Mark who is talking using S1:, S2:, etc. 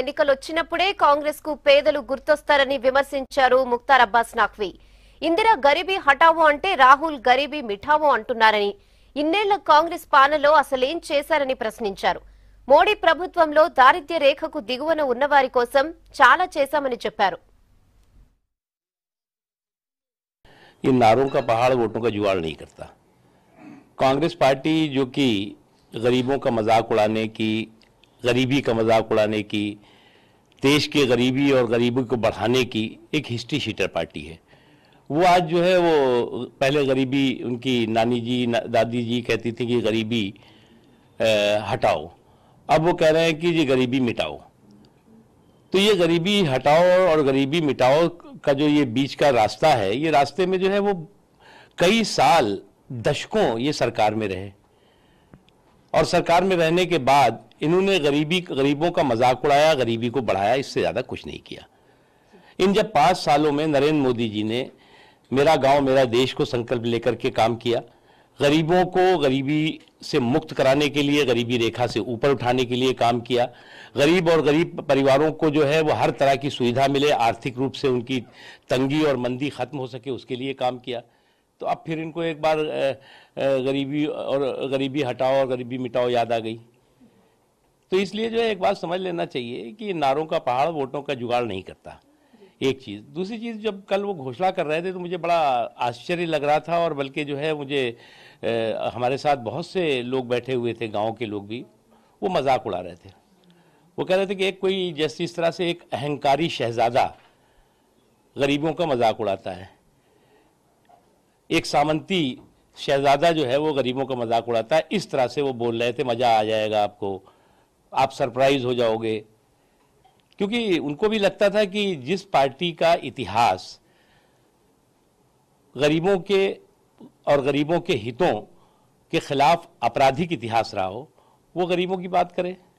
S1: ఎన్నికలు వచ్చినప్పుడే కాంగ్రెస్ కు పేదలు గుర్తొస్తారని విమర్శించారు ముక్తార్ అబ్బాస్ నఖ్వీ ఇందిరా గరీబీ హఠావో అంటే రాహుల్ గరీబీ మిఠావో అంటున్నారని ఇన్నేళ్ల కాంగ్రెస్ పాలనలో అసలేం చేశారని ప్రశ్నించారు మోడీ ప్రభుత్వంలో దారిద్ర్య రేఖకు దిగువన ఉన్నవారి కోసం చాలా చేశామని చెప్పారు
S2: కాంగ్రెస్ పార్టీ पहाड़ वोटों का जुगाड़ गरीबी का मजाक उड़ाने की देश के गरीबी और गरीबी को बढ़ाने की एक हिस्ट्री शीटर पार्टी है वो आज जो है वो पहले गरीबी उनकी नानी जी ना, दादी जी कहती थी कि गरीबी आ, हटाओ अब वो कह रहे हैं कि ये गरीबी मिटाओ तो ये गरीबी हटाओ और गरीबी मिटाओ का जो ये बीच का रास्ता है ये रास्ते में जो है वो कई साल दशकों ये सरकार में रहे और सरकार में रहने के बाद इन्होंने गरीबी गरीबों का मजाक उड़ाया गरीबी को बढ़ाया इससे ज़्यादा कुछ नहीं किया इन जब पाँच सालों में नरेंद्र मोदी जी ने मेरा गांव मेरा देश को संकल्प लेकर के काम किया गरीबों को गरीबी से मुक्त कराने के लिए गरीबी रेखा से ऊपर उठाने के लिए काम किया गरीब और गरीब परिवारों को जो है वो हर तरह की सुविधा मिले आर्थिक रूप से उनकी तंगी और मंदी खत्म हो सके उसके लिए काम किया तो अब फिर इनको एक बार गरीबी और गरीबी हटाओ और गरीबी मिटाओ याद आ गई तो इसलिए जो है एक बात समझ लेना चाहिए कि नारों का पहाड़ वोटों का जुगाड़ नहीं करता एक चीज़ दूसरी चीज़ जब कल वो घोषणा कर रहे थे तो मुझे बड़ा आश्चर्य लग रहा था और बल्कि जो है मुझे ए, हमारे साथ बहुत से लोग बैठे हुए थे गांव के लोग भी वो मजाक उड़ा रहे थे वो कह रहे थे कि एक कोई जैसे इस तरह से एक अहंकारी शहजादा गरीबों का मजाक उड़ाता है एक सामंती शहजादा जो है वो गरीबों का मजाक उड़ाता है इस तरह से वो बोल रहे थे मज़ा आ जाएगा आपको आप सरप्राइज हो जाओगे क्योंकि उनको भी लगता था कि जिस पार्टी का इतिहास गरीबों के और गरीबों के हितों के खिलाफ आपराधिक इतिहास रहा हो वो गरीबों की बात करें